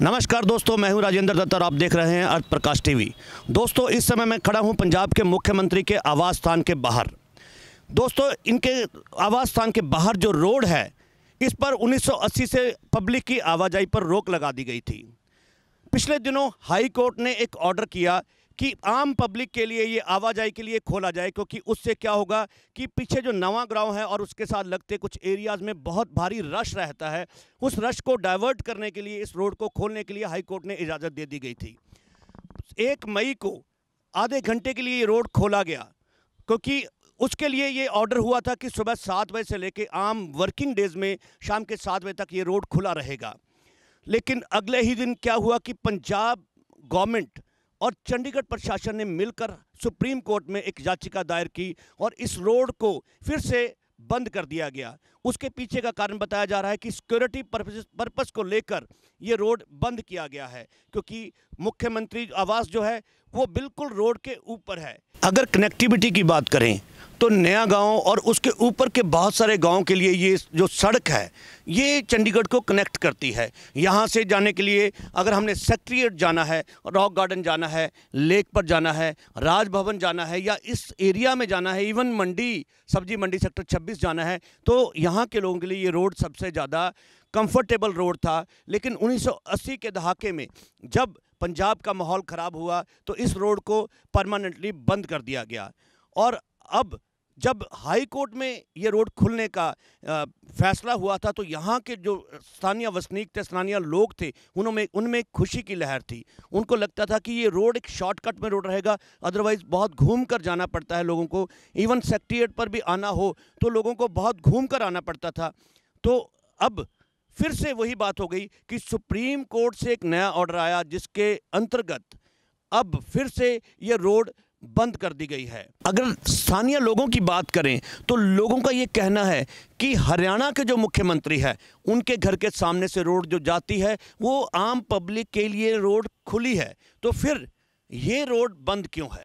नमस्कार दोस्तों मैं हूं राजेंद्र दत्त और आप देख रहे हैं अर्थ प्रकाश टीवी दोस्तों इस समय मैं खड़ा हूं पंजाब के मुख्यमंत्री के आवास स्थान के बाहर दोस्तों इनके आवास स्थान के बाहर जो रोड है इस पर 1980 से पब्लिक की आवाजाही पर रोक लगा दी गई थी पिछले दिनों हाई कोर्ट ने एक ऑर्डर किया कि आम पब्लिक के लिए ये आवाजाही के लिए खोला जाए क्योंकि उससे क्या होगा कि पीछे जो नवा ग्राव है और उसके साथ लगते कुछ एरियाज़ में बहुत भारी रश रहता है उस रश को डाइवर्ट करने के लिए इस रोड को खोलने के लिए हाईकोर्ट ने इजाज़त दे दी गई थी एक मई को आधे घंटे के लिए ये रोड खोला गया क्योंकि उसके लिए ये ऑर्डर हुआ था कि सुबह सात बजे से लेकर आम वर्किंग डेज में शाम के सात बजे तक ये रोड खुला रहेगा लेकिन अगले ही दिन क्या हुआ कि पंजाब गवर्नमेंट और चंडीगढ़ प्रशासन ने मिलकर सुप्रीम कोर्ट में एक याचिका दायर की और इस रोड को फिर से बंद कर दिया गया उसके पीछे का कारण बताया जा रहा है कि सिक्योरिटी पर्पस को लेकर ये रोड बंद किया गया है क्योंकि मुख्यमंत्री आवास जो है वो बिल्कुल रोड के ऊपर है अगर कनेक्टिविटी की बात करें तो नया गांव और उसके ऊपर के बहुत सारे गांव के लिए ये जो सड़क है ये चंडीगढ़ को कनेक्ट करती है यहाँ से जाने के लिए अगर हमने सेक्ट्रिएट जाना है रॉक गार्डन जाना है लेक पर जाना है राजभवन जाना है या इस एरिया में जाना है इवन मंडी सब्जी मंडी सेक्टर 26 जाना है तो यहाँ के लोगों के लिए ये रोड सबसे ज़्यादा कंफर्टेबल रोड था लेकिन 1980 के दहाके में जब पंजाब का माहौल ख़राब हुआ तो इस रोड को परमानेंटली बंद कर दिया गया और अब जब हाई कोर्ट में ये रोड खुलने का फैसला हुआ था तो यहाँ के जो स्थानीय वसनीक थे स्थानीय लोग थे उनमें उनमें खुशी की लहर थी उनको लगता था कि ये रोड एक शॉर्टकट में रोड रहेगा अदरवाइज़ बहुत घूम कर जाना पड़ता है लोगों को इवन एट पर भी आना हो तो लोगों को बहुत घूम कर आना पड़ता था तो अब फिर से वही बात हो गई कि सुप्रीम कोर्ट से एक नया ऑर्डर आया जिसके अंतर्गत अब फिर से ये रोड बंद कर दी गई है अगर स्थानीय लोगों की बात करें तो लोगों का ये कहना है कि हरियाणा के जो मुख्यमंत्री है उनके घर के सामने से रोड जो जाती है वो आम पब्लिक के लिए रोड खुली है तो फिर ये रोड बंद क्यों है